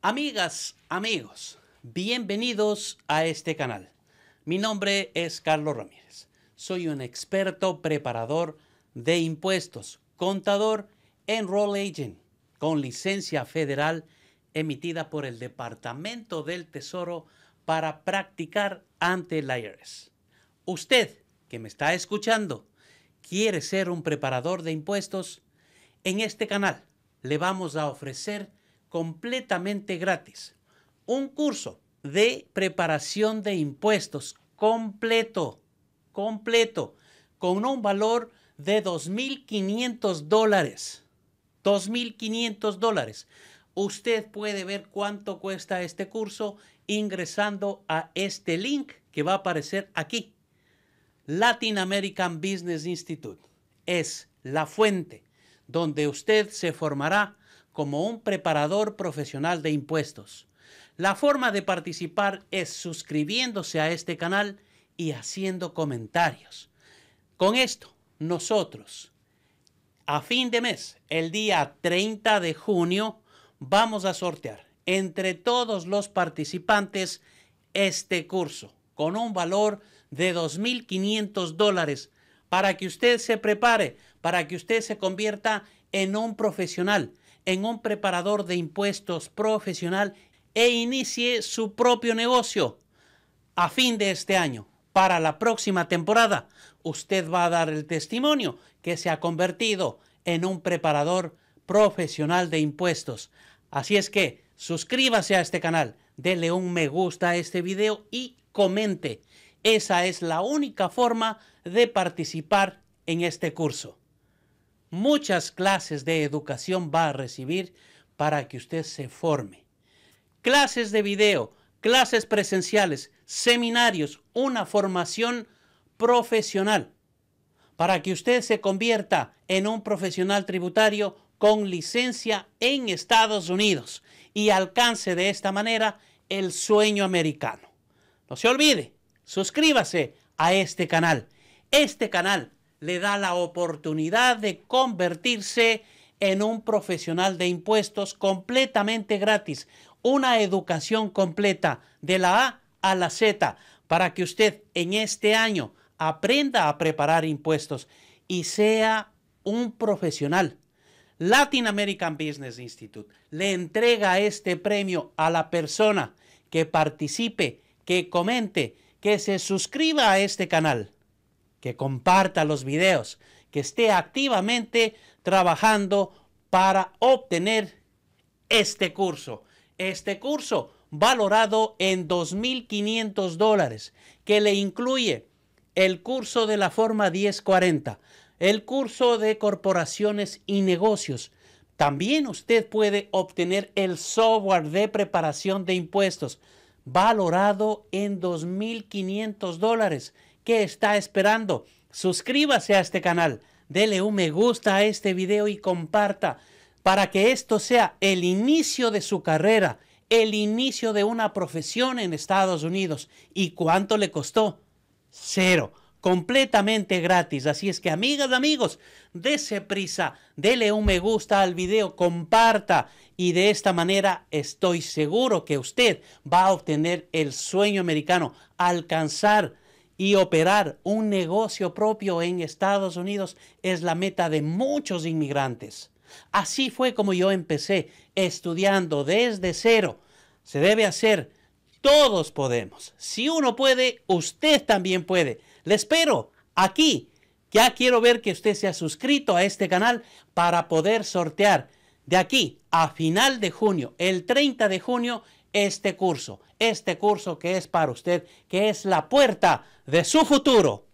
Amigas, amigos, bienvenidos a este canal. Mi nombre es Carlos Ramírez. Soy un experto preparador de impuestos, contador en Roll Agent, con licencia federal emitida por el Departamento del Tesoro para practicar ante la IRS. Usted que me está escuchando, quiere ser un preparador de impuestos, en este canal le vamos a ofrecer completamente gratis. Un curso de preparación de impuestos completo, completo, con un valor de 2.500 dólares. 2.500 dólares. Usted puede ver cuánto cuesta este curso ingresando a este link que va a aparecer aquí. Latin American Business Institute es la fuente donde usted se formará como un preparador profesional de impuestos. La forma de participar es suscribiéndose a este canal y haciendo comentarios. Con esto, nosotros, a fin de mes, el día 30 de junio, vamos a sortear entre todos los participantes este curso con un valor de 2.500 dólares para que usted se prepare, para que usted se convierta en un profesional, en un preparador de impuestos profesional e inicie su propio negocio a fin de este año. Para la próxima temporada, usted va a dar el testimonio que se ha convertido en un preparador profesional de impuestos. Así es que suscríbase a este canal, dele un me gusta a este video y comente. Esa es la única forma de participar en este curso muchas clases de educación va a recibir para que usted se forme. Clases de video, clases presenciales, seminarios, una formación profesional para que usted se convierta en un profesional tributario con licencia en Estados Unidos y alcance de esta manera el sueño americano. No se olvide, suscríbase a este canal. Este canal le da la oportunidad de convertirse en un profesional de impuestos completamente gratis. Una educación completa de la A a la Z para que usted en este año aprenda a preparar impuestos y sea un profesional. Latin American Business Institute le entrega este premio a la persona que participe, que comente, que se suscriba a este canal que comparta los videos, que esté activamente trabajando para obtener este curso. Este curso valorado en 2.500 dólares, que le incluye el curso de la forma 1040, el curso de corporaciones y negocios. También usted puede obtener el software de preparación de impuestos, valorado en 2.500 dólares ¿Qué está esperando? Suscríbase a este canal, dele un me gusta a este video y comparta para que esto sea el inicio de su carrera, el inicio de una profesión en Estados Unidos. ¿Y cuánto le costó? Cero completamente gratis. Así es que, amigas, amigos, dése prisa, dele un me gusta al video, comparta y de esta manera estoy seguro que usted va a obtener el sueño americano, alcanzar y operar un negocio propio en Estados Unidos es la meta de muchos inmigrantes. Así fue como yo empecé estudiando desde cero. Se debe hacer, todos podemos. Si uno puede, usted también puede. Le espero aquí. Ya quiero ver que usted se ha suscrito a este canal para poder sortear de aquí a final de junio, el 30 de junio, este curso, este curso que es para usted, que es la puerta de su futuro.